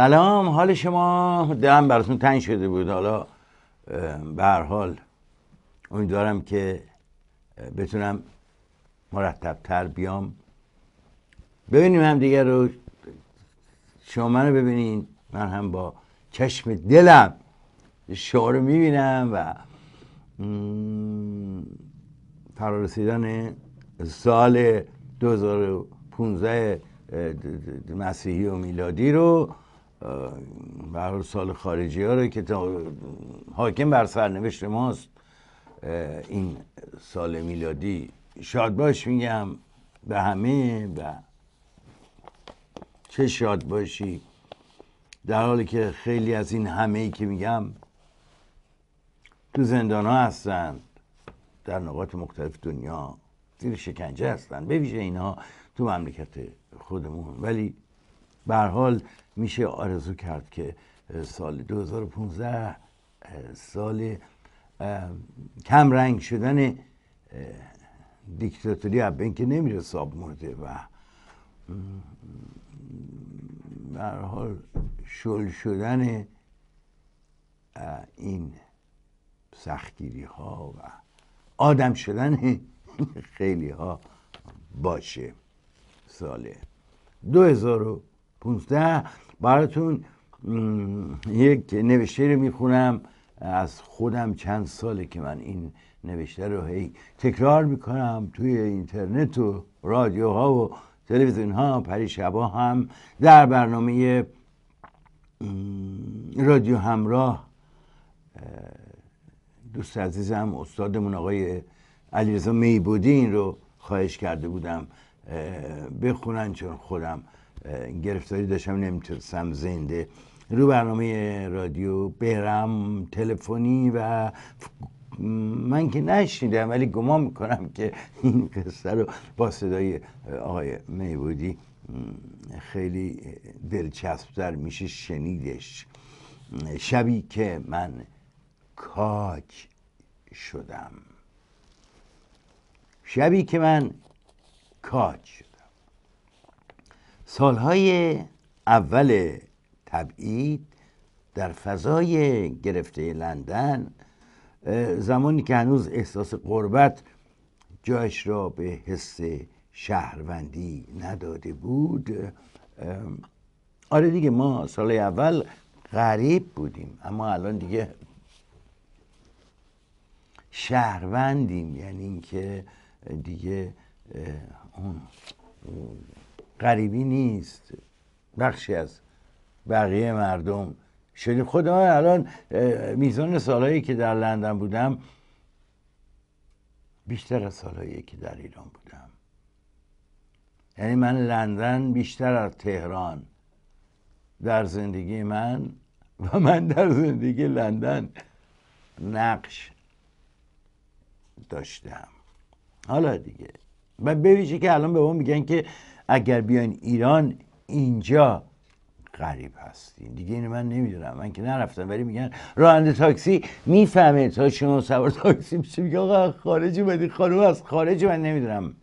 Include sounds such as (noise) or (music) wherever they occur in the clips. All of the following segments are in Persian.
سلام حال شما دلم براتون تنگ شده بود حالا به هر حال امیدوارم که بتونم مرتبتر بیام ببینیم هم دیگه رو شما منو ببینین من هم با چشم دلم شما رو میبینم و فرارسیدن سال 2015 مسیحی و میلادی رو به سال خارجی ها رو که حاکم بر سرنوشت ماست این سال میلادی شاد باش میگم به همه و چه شاد باشی در حالی که خیلی از این همه که میگم تو زندان ها هستند در نقاط مختلف دنیا زیر شکنجه هستند به ویژه اینها تو مملکت خودمون ولی به حال میشه آرزو کرد که سال 2015 سال کم رنگ شدن دیکتاتوری اب که نمیره ساب مرده و به حال شل شدن این سختگیری ها و آدم شدن (laughs) خیلی ها باشه سال 2015 15 براتون یک نوشته رو میخونم از خودم چند ساله که من این نوشته رو هی تکرار میکنم توی اینترنت و رادیوها و تلویزیون ها پری شبا هم در برنامه رادیو همراه دوست عزیزم استادمون آقای علیرضا میبودی این رو خواهش کرده بودم بخونن چون خودم گرفتاری داشتم نمیتونستم زنده رو برنامه رادیو برم تلفنی و من که نشنیدم ولی گمان میکنم که این قصه رو با صدای آقای میبودی خیلی دلچسبتر میشه شنیدش شبی که من کاک شدم شبی که من کاج سالهای اول تبعید در فضای گرفته لندن زمانی که هنوز احساس قربت جایش را به حس شهروندی نداده بود آره دیگه ما سال اول غریب بودیم اما الان دیگه شهروندیم یعنی اینکه دیگه اون غریبی نیست بخشی از بقیه مردم شدیم خود من الان میزان سالهایی که در لندن بودم بیشتر از سالهایی که در ایران بودم یعنی من لندن بیشتر از تهران در زندگی من و من در زندگی لندن نقش داشتم حالا دیگه و ببینید که الان به ما میگن که اگر بیاین ایران اینجا غریب هستین دیگه اینو من نمیدونم من که نرفتم ولی میگن راننده تاکسی میفهمه تا شما سوار تاکسی میشه میگه آقا خارجی بدی خانم از خارجی من نمیدونم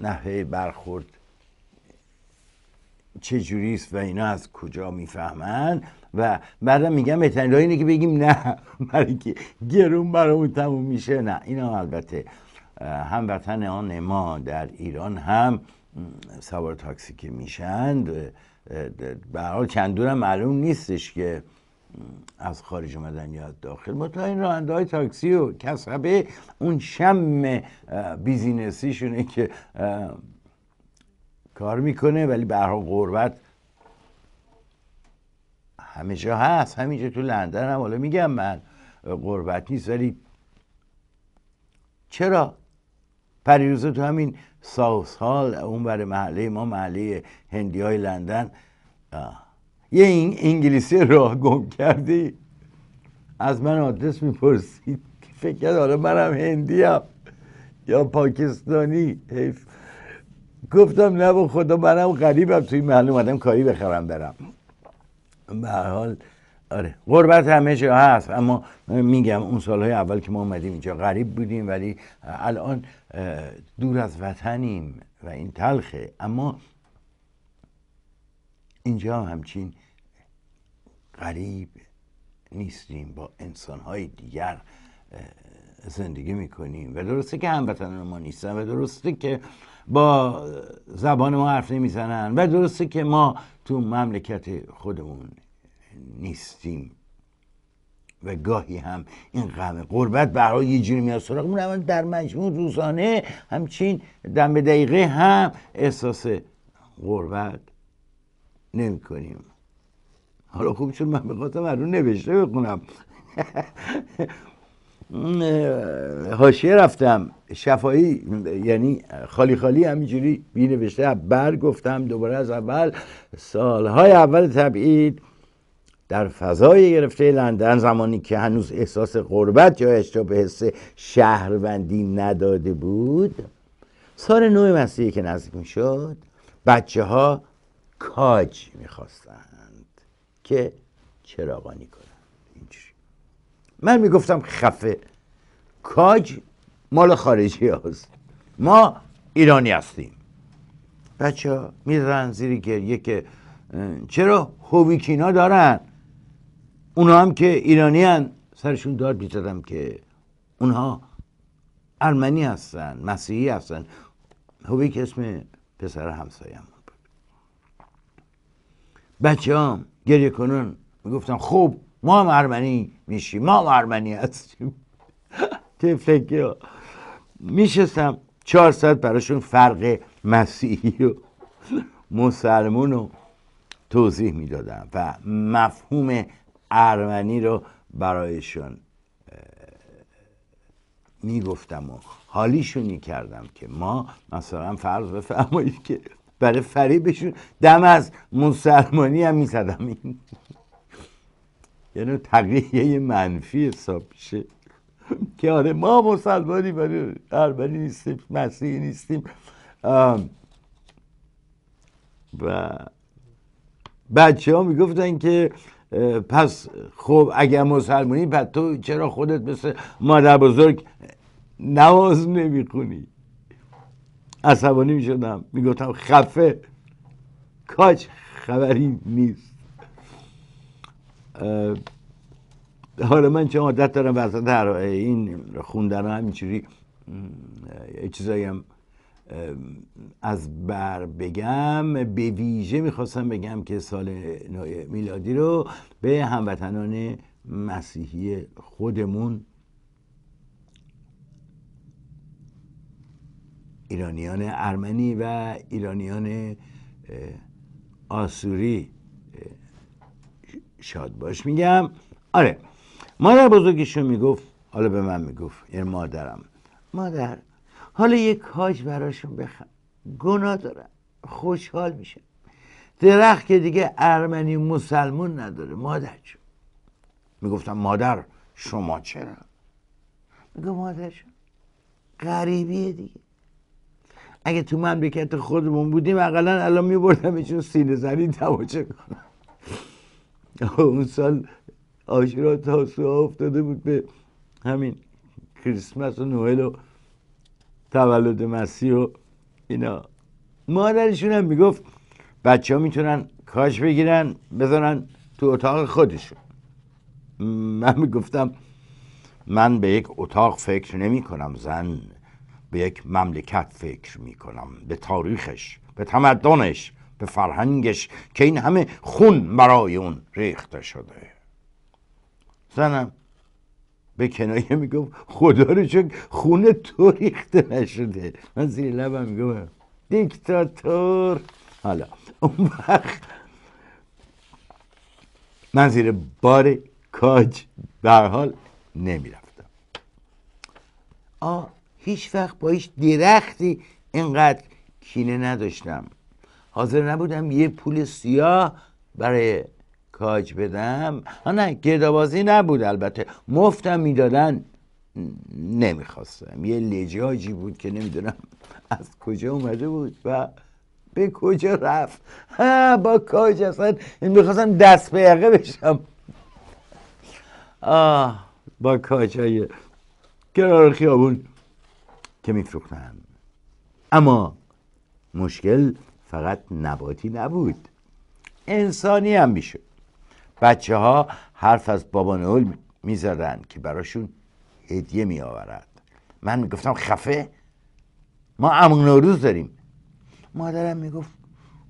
نحوه برخورد چه است و اینا از کجا میفهمن و بعدم میگم بهترین راه اینه که بگیم نه (laughs) برای که گرون برامون تموم میشه نه اینا البته هموطنان ما در ایران هم سوار تاکسی که میشند به حال چندون هم معلوم نیستش که از خارج اومدن یا داخل تا این راننده های تاکسی و کسبه اون شم بیزینسیشونه که کار میکنه ولی به قربت همه جا هست همینجا تو لندن هم حالا میگم من قربت نیست ولی چرا پریروزه تو همین ساوس هال اون بر محله ما محله هندی های لندن یه این انگلیسی راه گم کردی از من آدرس میپرسید فکر کرد آره منم هندی هم. یا پاکستانی حیف گفتم نه با خدا منم غریبم توی محله اومدم کاری بخرم برم به هر حال آره غربت همه جا هست اما میگم اون سالهای اول که ما اومدیم اینجا غریب بودیم ولی الان دور از وطنیم و این تلخه اما اینجا همچین غریب نیستیم با انسانهای دیگر زندگی میکنیم و درسته که هموطنان ما نیستن و درسته که با زبان ما حرف نمیزنن و درسته که ما تو مملکت خودمون نیستیم و گاهی هم این غم قربت برای یه جوری میاد سراغمون اما در مجموع روزانه همچین دم به دقیقه هم احساس قربت نمی حالا خوب چون من خاطر رو نوشته بخونم (laughs) حاشیه رفتم شفایی یعنی خالی خالی همینجوری بی نوشته بر گفتم دوباره از اول سالهای اول تبعید در فضای گرفته لندن زمانی که هنوز احساس غربت یا به حس شهروندی نداده بود سال نو مسیحی که نزدیک میشد بچه ها کاج میخواستند که چراغانی کنند اینجوری من میگفتم خفه کاج مال خارجی هست ما ایرانی هستیم بچه ها میزنن زیر گریه که چرا هویکینا دارن اونا هم که ایرانی هن سرشون داد میزدم که اونها ارمنی هستن مسیحی هستن هوی که اسم پسر همسایم بود بچه هم گریه کنون میگفتن خوب ما هم ارمنی میشیم ما هم ارمنی هستیم (laughs) تفکی ها میشستم چهار ساعت براشون فرق مسیحی و مسلمون رو توضیح میدادم و مفهوم ارمنی رو برایشون میگفتم و حالیشونی میکردم که ما مثلا فرض بفرمایید که برای فریبشون دم از مسلمانی هم میزدم این یعنی یه منفی حساب میشه که آره ما مسلمانی برای ارمنی نیستیم مسیحی نیستیم و بچه ها میگفتن که پس خب اگر مسلمانی پس تو چرا خودت مثل مادر بزرگ نواز نمیخونی عصبانی میشدم میگفتم خفه کاش خبری نیست حالا من چه عادت دارم وسط در این خوندن همینجوری چیزایی هم از بر بگم به ویژه میخواستم بگم که سال میلادی رو به هموطنان مسیحی خودمون ایرانیان ارمنی و ایرانیان آسوری شاد باش میگم آره مادر بزرگشون میگفت حالا به من میگفت یعنی مادرم مادر حالا یه کاج براشون بخرم گناه دارم خوشحال میشه. درخت که دیگه ارمنی مسلمون نداره مادر میگفتم مادر شما چرا میگو مادر جون دیگه اگه تو مملکت خودمون بودیم اقلا الان ایشون سینه زنین تواجه کنم (laughs) اون سال آشرا تاسوها افتاده بود به همین کریسمس و نوئل و تولد مسیح و اینا مادرشون هم میگفت بچه ها میتونن کاش بگیرن بذارن تو اتاق خودشون من میگفتم من به یک اتاق فکر نمی کنم زن به یک مملکت فکر می کنم به تاریخش به تمدنش به فرهنگش که این همه خون برای اون ریخته شده زنم به کنایه میگفت خدا رو چون خونه تو ریخته نشده من زیر لبم میگم دیکتاتور حالا اون وقت من زیر بار کاج به حال نمیرفتم آ هیچ وقت با هیچ درختی اینقدر کینه نداشتم حاضر نبودم یه پول سیاه برای کاج بدم ها نه گدابازی نبود البته مفتم میدادن نمیخواستم یه لجاجی بود که نمیدونم از کجا اومده بود و به کجا رفت ها با کاج اصلا میخواستم دست به یقه بشم آه با کاج های خیابون که میفروختن اما مشکل فقط نباتی نبود انسانی هم میشد بچه ها حرف از بابا نئول که براشون هدیه می من میگفتم خفه ما امون نوروز داریم مادرم میگفت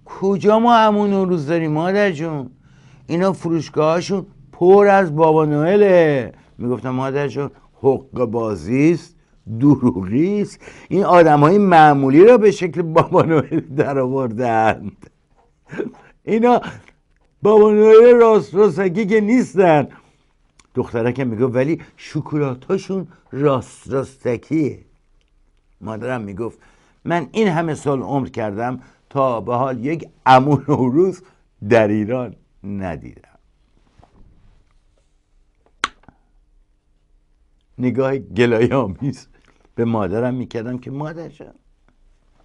کجا ما امون نوروز داریم مادر جون اینا فروشگاهاشون پر از بابا نوئله میگفتم مادر جون حق بازی این آدم های معمولی را به شکل بابا نوئل در آوردند اینا بابانهای راست راستگی که نیستن که میگفت ولی شکلاتاشون راست راستکیه مادرم میگفت من این همه سال عمر کردم تا به حال یک امون روز در ایران ندیدم نگاه گلایه آمیز به مادرم میکردم که مادرشم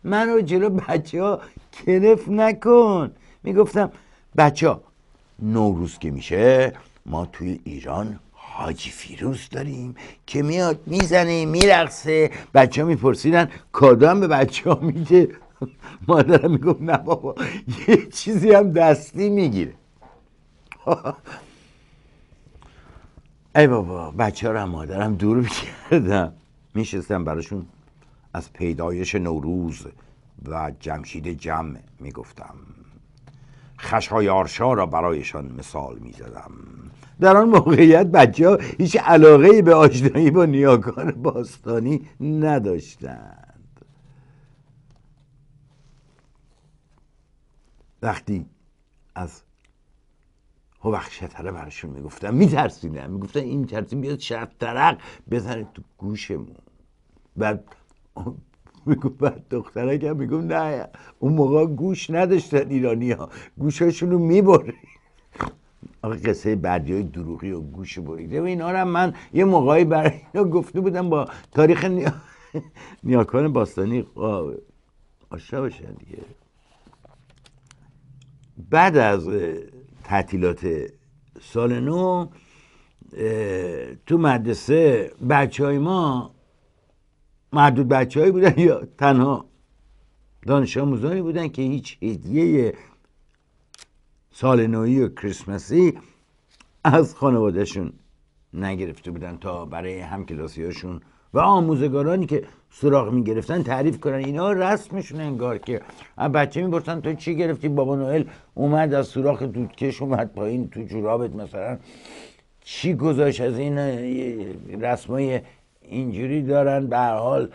من رو جلو بچه ها کنف نکن میگفتم بچه ها نوروز که میشه ما توی ایران حاجی فیروز داریم که میاد میزنه میرقصه بچه ها میپرسیدن کادو به بچه ها میده مادرم میگم نه بابا یه چیزی هم دستی میگیره ای بابا بچه ها رو مادرم دور میکردم میشستم براشون از پیدایش نوروز و جمشید جمع میگفتم خشایارشا را برایشان مثال می زدم. در آن موقعیت بچه ها هیچ علاقه به آشنایی با نیاکان باستانی نداشتند وقتی از هوخ شطره برشون میگفتم میترسیدم میگفتن این ترسیم بیاد ترق بزنه تو گوشمون و میگو بعد دختره هم میگو نه اون موقع گوش نداشتن ایرانی ها گوشاشون رو میبره آقا قصه بردی های دروغی و گوش بریده و اینا من یه موقعی برای اینا گفته بودم با تاریخ نیاکان باستانی آشنا باشن دیگه بعد از تعطیلات سال نو تو مدرسه بچه های ما بچه بچههایی بودن یا تنها دانش آموزانی بودن که هیچ هدیه سال نوعی و کریسمسی از خانوادهشون نگرفته بودن تا برای همکلاسیاشون و آموزگارانی که سراغ میگرفتن تعریف کنن اینا رسمشون انگار که بچه میپرسن تو چی گرفتی بابا نوئل اومد از سوراخ دودکش اومد پایین تو جورابت مثلا چی گذاشت از این رسمای اینجوری دارن به حال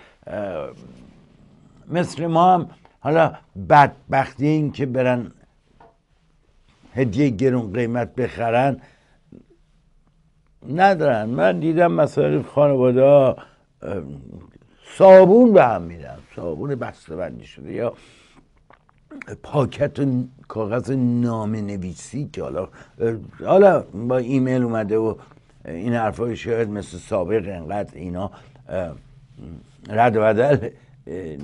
مثل ما هم حالا بدبختی این که برن هدیه گرون قیمت بخرن ندارن من دیدم مثلا خانواده ها صابون به هم میدن صابون بسته بندی شده یا پاکت و کاغذ نامه نویسی که حالا حالا با ایمیل اومده و این های شاید مثل سابق انقدر اینا رد و بدل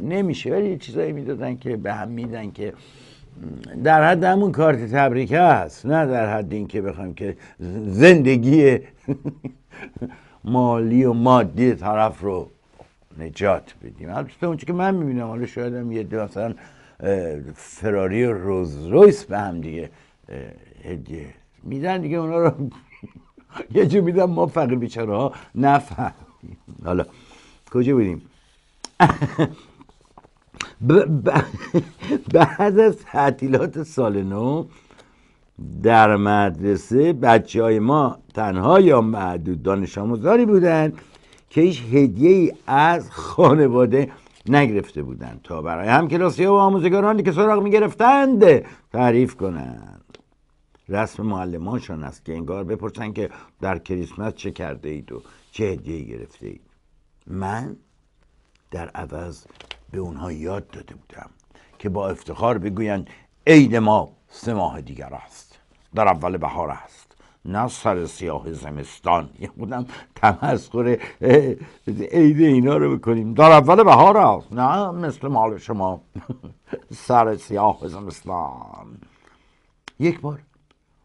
نمیشه ولی یه چیزایی میدادن که به هم میدن که در حد همون کارت تبریک هست نه در حد که بخوایم که زندگی (laughs) مالی و مادی طرف رو نجات بدیم البته اونچه که من میبینم حالا شاید هم یه مثلا فراری و روز به هم دیگه هدیه میدن دیگه اونا رو (laughs) یه جو میدم ما فقیر بیچاره ها نفهمیم حالا کجا بودیم (laughs) (laughs) بعد از تعطیلات سال نو در مدرسه بچه های ما تنها یا معدود دانش آموزاری بودند که هیچ هدیه ای از خانواده نگرفته بودند تا برای هم کلاسی و آموزگارانی که سراغ میگرفتند تعریف کنند رسم معلمانشان است که انگار بپرسن که در کریسمس چه کرده اید و چه هدیه گرفته اید من در عوض به اونها یاد داده بودم که با افتخار بگویند عید ما سه ماه دیگر است در اول بهار است نه سر سیاه زمستان یه بودم تمسخر عید اینا رو بکنیم در اول بهار است نه مثل مال شما (laughs) سر سیاه زمستان یک بار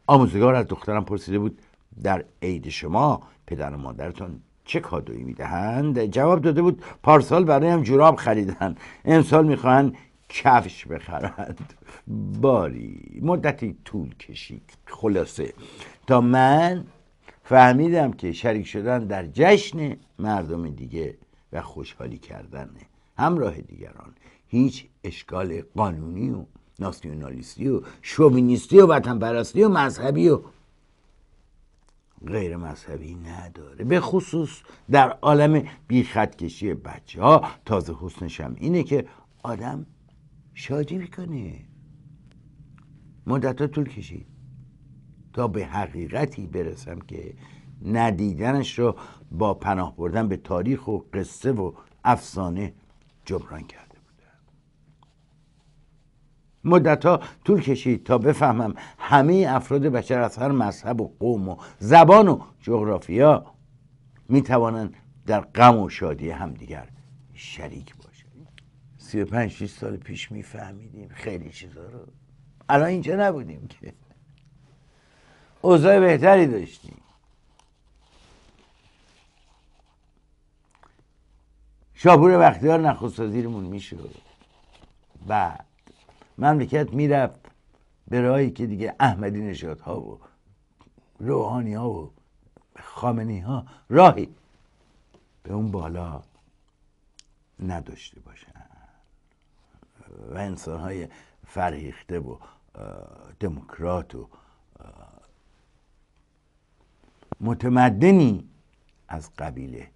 آموزگار از دخترم پرسیده بود در عید شما پدر و مادرتون چه کادویی میدهند جواب داده بود پارسال برایم جوراب خریدن امسال میخوان کفش بخرند باری مدتی طول کشید خلاصه تا من فهمیدم که شریک شدن در جشن مردم دیگه و خوشحالی کردن همراه دیگران هیچ اشکال قانونی و ناسیونالیستی و شومینیستی و وطن پرستی و مذهبی و غیر مذهبی نداره به خصوص در عالم بیخط کشی بچه ها تازه حسنش اینه که آدم شادی میکنه مدت طول کشید تا به حقیقتی برسم که ندیدنش رو با پناه بردن به تاریخ و قصه و افسانه جبران کرد مدت ها طول کشید تا بفهمم همه افراد بشر از هر مذهب و قوم و زبان و جغرافیا می توانند در غم و شادی همدیگر شریک باشند سی و سال پیش میفهمیدیم خیلی چیزا رو الان اینجا نبودیم که اوضاع بهتری داشتیم شاپور بختیار نخست وزیرمون میشد و مملکت میرفت به راهی که دیگه احمدی نشاد ها و روحانی ها و خامنی ها راهی به اون بالا نداشته باشن و انسان های فرهیخته و دموکرات و متمدنی از قبیله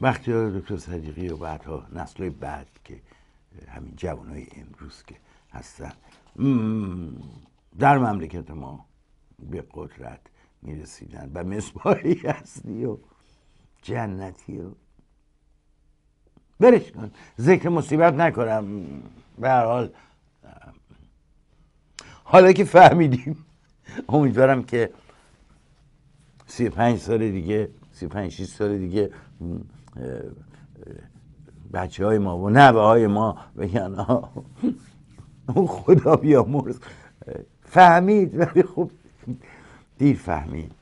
وقتی دکتر صدیقی و بعدها نسل بعد که همین های امروز که هستن در مملکت ما به قدرت میرسیدن و مصباحی هستی و جنتی و برش کن ذکر مصیبت نکنم به هر حال حالا که فهمیدیم امیدوارم که سی پنج سال دیگه سی پنج سال دیگه بچه های ما و نوه های ما بگن اون خدا بیامرز فهمید ولی خب دیر فهمید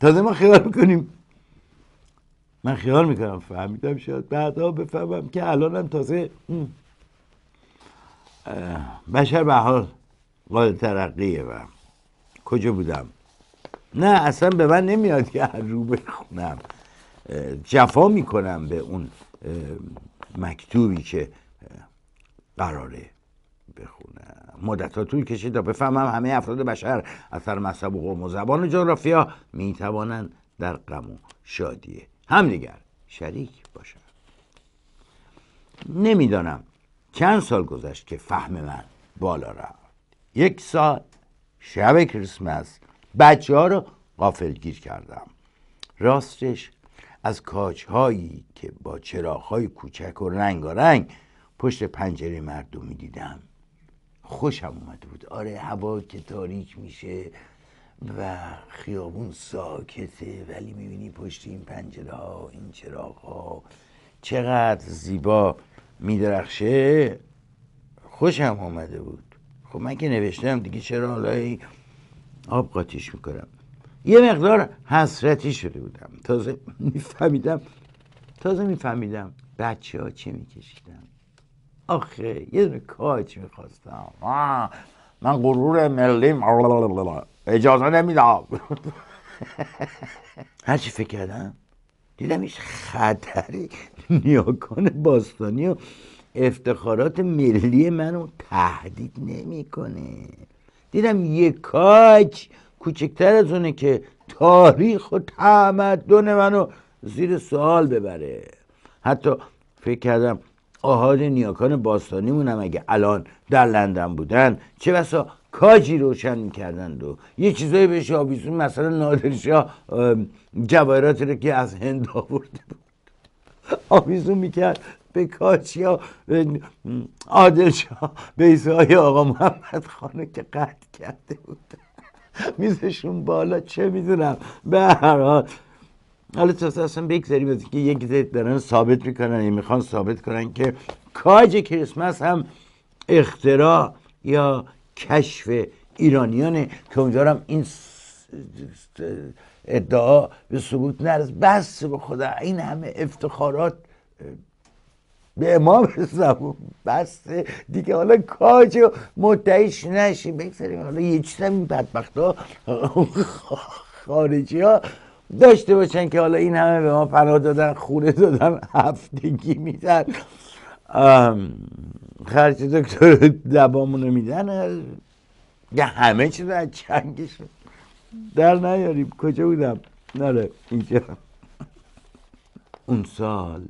تازه ما خیال میکنیم من خیال میکنم فهمیدم شاید بعدا بفهمم که الانم تازه بشر به حال قابل ترقیه و کجا بودم نه اصلا به من نمیاد که رو بخونم جفا میکنم به اون مکتوبی که قراره بخونم مدت طول کشید تا بفهمم همه افراد بشر از سر مذهب و قوم و زبان و جغرافیا میتوانند در غم و شادی همدیگر شریک باشند نمیدانم چند سال گذشت که فهم من بالا رفت یک سال شب کریسمس بچه ها رو غافلگیر کردم راستش از کاجهایی که با چراغهای کوچک و رنگارنگ پشت پنجره مردم دیدم خوشم اومده بود آره هوا که تاریک میشه و خیابون ساکته ولی میبینی پشت این پنجره ها این چراغ ها چقدر زیبا میدرخشه خوشم آمده بود خب من که نوشتم دیگه چرا حالا آب قاتیش میکنم یه مقدار حسرتی شده بودم تازه میفهمیدم تازه میفهمیدم بچه ها چه میکشیدم آخه یه دونه کاج میخواستم من غرور ملیم اجازه نمیدم (laughs) هرچی فکر کردم دیدم هیچ خطری نیاکان باستانی و افتخارات ملی منو تهدید نمیکنه دیدم یه کاج کوچکتر از اونه که تاریخ و تمدن منو زیر سوال ببره حتی فکر کردم آهاد نیاکان باستانیمونم اگه الان در لندن بودن چه بسا کاجی روشن میکردند و یه چیزایی بهش آویزون مثلا نادرشاه جواهراتی رو که از هند آورده بود آویزون میکرد به کاجی یا عادلشاه به آقا محمد خانه که قطع کرده بودن (laughs) میزشون بالا چه میدونم به هر حال حالا تو اصلا بگذاریم از که یک زید دارن ثابت میکنن یا یعنی میخوان ثابت کنن که کاج کریسمس هم اختراع یا کشف ایرانیانه که هم این ادعا به ثبوت نرس بس به خدا این همه افتخارات به امام زبون بسته دیگه حالا کاج و مدعیش نشی بگذاریم حالا یه چیز این بدبخت ها خارجی ها داشته باشن که حالا این همه به ما پناه دادن خونه دادن هفتگی میدن خرج دکتر دبامونو میدن یه همه چیز از چنگش در نیاریم کجا بودم نره اینجا اون سال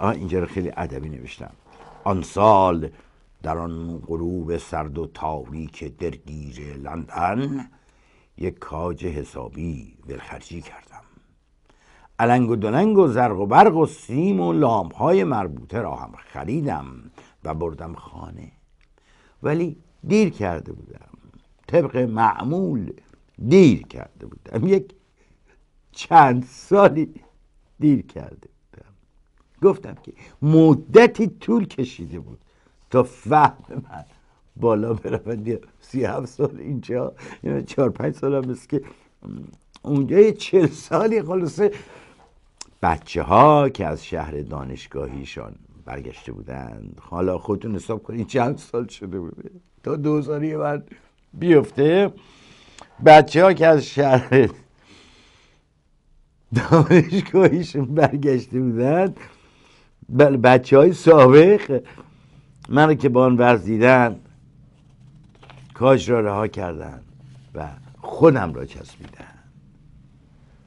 اینجا رو خیلی ادبی نوشتم آن سال در آن غروب سرد و تاریک درگیر لندن یک کاج حسابی ولخرجی کردم علنگ و دلنگ و زرق و برق و سیم و لام های مربوطه را هم خریدم و بردم خانه ولی دیر کرده بودم طبق معمول دیر کرده بودم یک چند سالی دیر کرده گفتم که مدتی طول کشیده بود تا فهم من بالا بره من سی هفت سال اینجا یعنی چهار پنج سال هم که اونجا یه چل سالی خلاصه بچه ها که از شهر دانشگاهیشان برگشته بودند حالا خودتون حساب کنید چند سال شده بوده تا سالی بعد بیفته بچه ها که از شهر دانشگاهیشون برگشته بودند بله، بچه های سابق من که با آن ورز دیدن کاش را رها کردن و خودم را چسبیدن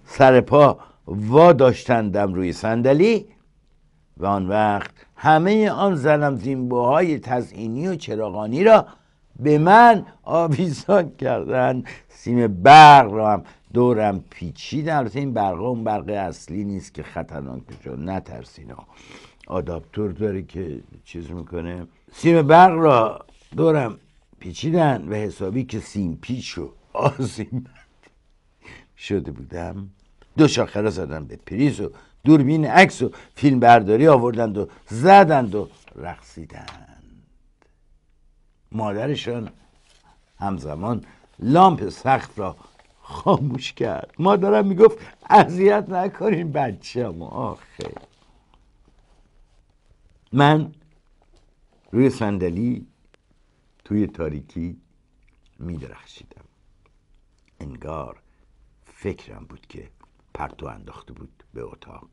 سر پا وا داشتندم روی صندلی و آن وقت همه آن زنم زیمبوهای تزئینی و چراغانی را به من آویزان کردن سیم برق را هم دورم پیچیدن البته این برقه اون برقه اصلی نیست که خطرناک بشه نترسین ها. آداپتور داره که چیز میکنه سیم برق را دورم پیچیدن و حسابی که سیم پیچ و آزیم شده بودم دو شاخه را زدن به پریز و دوربین عکس و فیلم برداری آوردند و زدند و رقصیدند مادرشان همزمان لامپ سخت را خاموش کرد مادرم میگفت اذیت نکنین ما آخه من روی صندلی توی تاریکی می انگار فکرم بود که پرتو انداخته بود به اتاق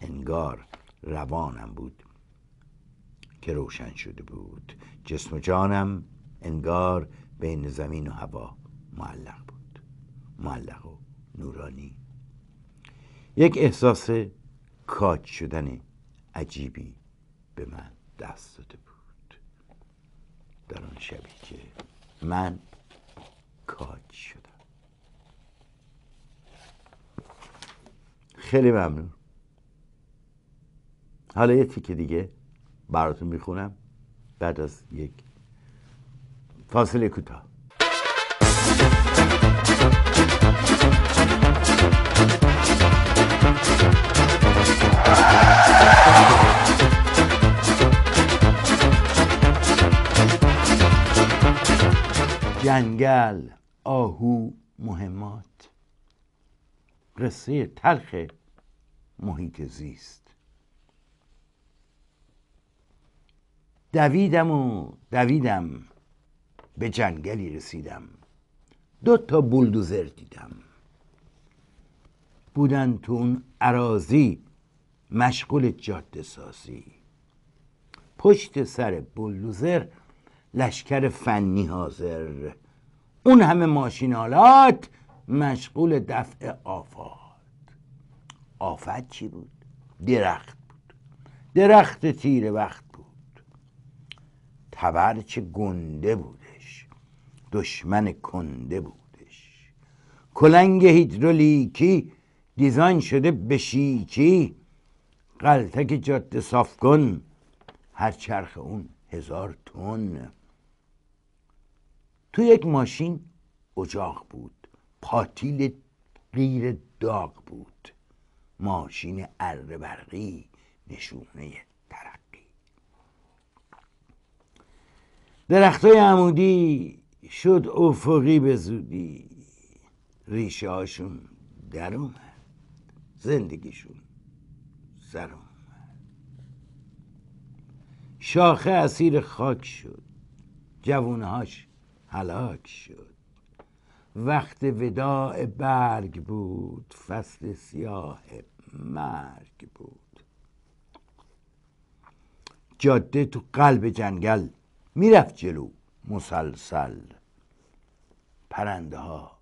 انگار روانم بود که روشن شده بود جسم و جانم انگار بین زمین و هوا معلق بود معلق و نورانی یک احساس کاج شدنی عجیبی به من دست داده بود در آن شبی که من کاج شدم خیلی ممنون حالا یه تیکه دیگه براتون میخونم بعد از یک فاصله کوتاه جنگل آهو مهمات قصه تلخ محیط زیست دویدم و دویدم به جنگلی رسیدم دو تا بولدوزر دیدم بودن تو اون عراضی مشغول جاده سازی پشت سر بولدوزر لشکر فنی حاضر اون همه ماشینالات مشغول دفع آفات آفت چی بود؟ درخت بود درخت تیر وقت بود تبر چه گنده بودش دشمن کنده بودش کلنگ هیدرولیکی دیزاین شده به شیکی قلتک جاده صاف کن هر چرخ اون هزار تن تو یک ماشین اجاق بود پاتیل غیر داغ بود ماشین اره برقی نشونه ترقی های عمودی شد افقی به زودی ریشه هاشون در اومد زندگیشون سر اومد شاخه اسیر خاک شد جوونهاش هلاک شد وقت وداع برگ بود فصل سیاه مرگ بود جاده تو قلب جنگل میرفت جلو مسلسل پرنده ها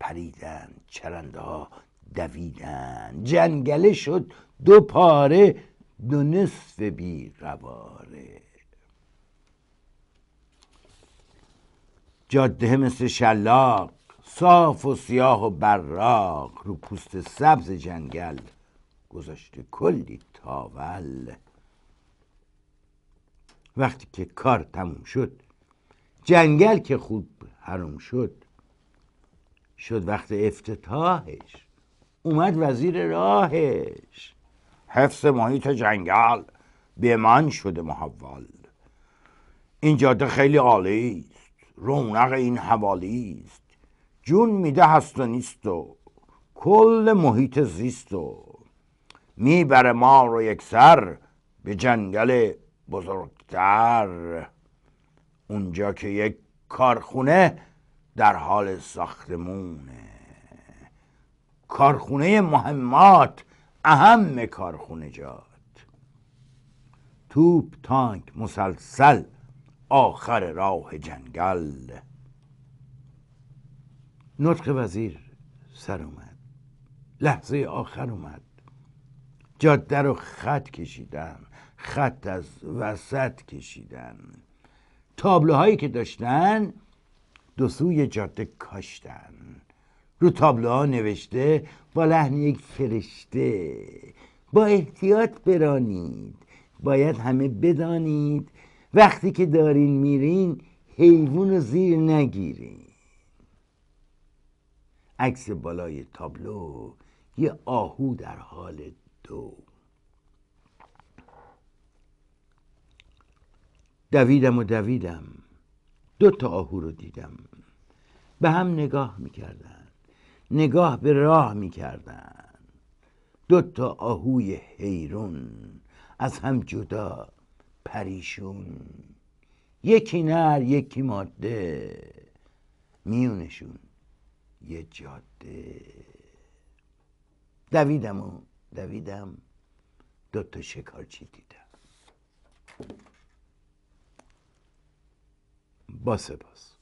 پریدن چرنده ها دویدن جنگله شد دو پاره دو نصف بی رواره جاده مثل شلاق صاف و سیاه و براق رو پوست سبز جنگل گذاشته کلی تاول وقتی که کار تموم شد جنگل که خوب حروم شد شد وقت افتتاحش اومد وزیر راهش حفظ محیط جنگل به من شده محول این جاده خیلی عالی رونق این حوالی است جون میده هست و نیست و کل محیط زیست و میبره ما رو یک سر به جنگل بزرگتر اونجا که یک کارخونه در حال ساختمونه کارخونه مهمات اهم کارخونه جات توپ تانک مسلسل آخر راه جنگل نطق وزیر سر اومد لحظه آخر اومد جاده رو خط کشیدن خط از وسط کشیدن تابلوهایی که داشتن دو سوی جاده کاشتن رو تابلوها نوشته با لحن یک فرشته با احتیاط برانید باید همه بدانید وقتی که دارین میرین حیوان رو زیر نگیرین عکس بالای تابلو یه آهو در حال دو دویدم و دویدم دو تا آهو رو دیدم به هم نگاه میکردن نگاه به راه میکردن دو تا آهوی حیرون از هم جدا پریشون یکی نر یکی ماده میونشون یه جاده دویدم و دویدم دوتا شکارچی دیدم با سپاس